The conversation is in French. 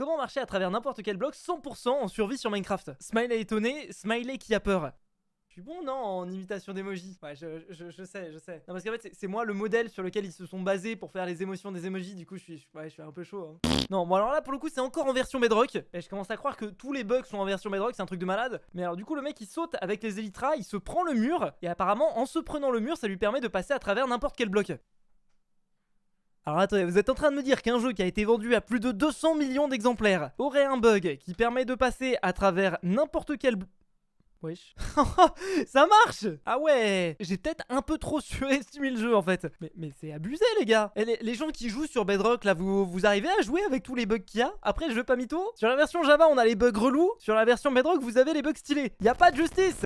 Comment marcher à travers n'importe quel bloc 100% en survie sur Minecraft Smiley étonné, Smiley qui a peur. Je suis bon, non, en imitation d'emoji Ouais, je, je, sais, je sais. Non, parce qu'en fait, c'est moi le modèle sur lequel ils se sont basés pour faire les émotions des emojis, du coup, je suis, suis un peu chaud. Hein. Non, bon, alors là, pour le coup, c'est encore en version bedrock. Et je commence à croire que tous les bugs sont en version bedrock, c'est un truc de malade. Mais alors, du coup, le mec, il saute avec les Elytras, il se prend le mur, et apparemment, en se prenant le mur, ça lui permet de passer à travers n'importe quel bloc. Alors attendez, vous êtes en train de me dire qu'un jeu qui a été vendu à plus de 200 millions d'exemplaires aurait un bug qui permet de passer à travers n'importe quel... Wesh. ça marche Ah ouais J'ai peut-être un peu trop surestimé le jeu en fait. Mais, mais c'est abusé les gars Et eh, les, gens qui jouent sur Bedrock là, vous, vous arrivez à jouer avec tous les bugs qu'il y a Après je veux pas mytho Sur la version Java on a les bugs relous, sur la version Bedrock vous avez les bugs stylés. Y a pas de justice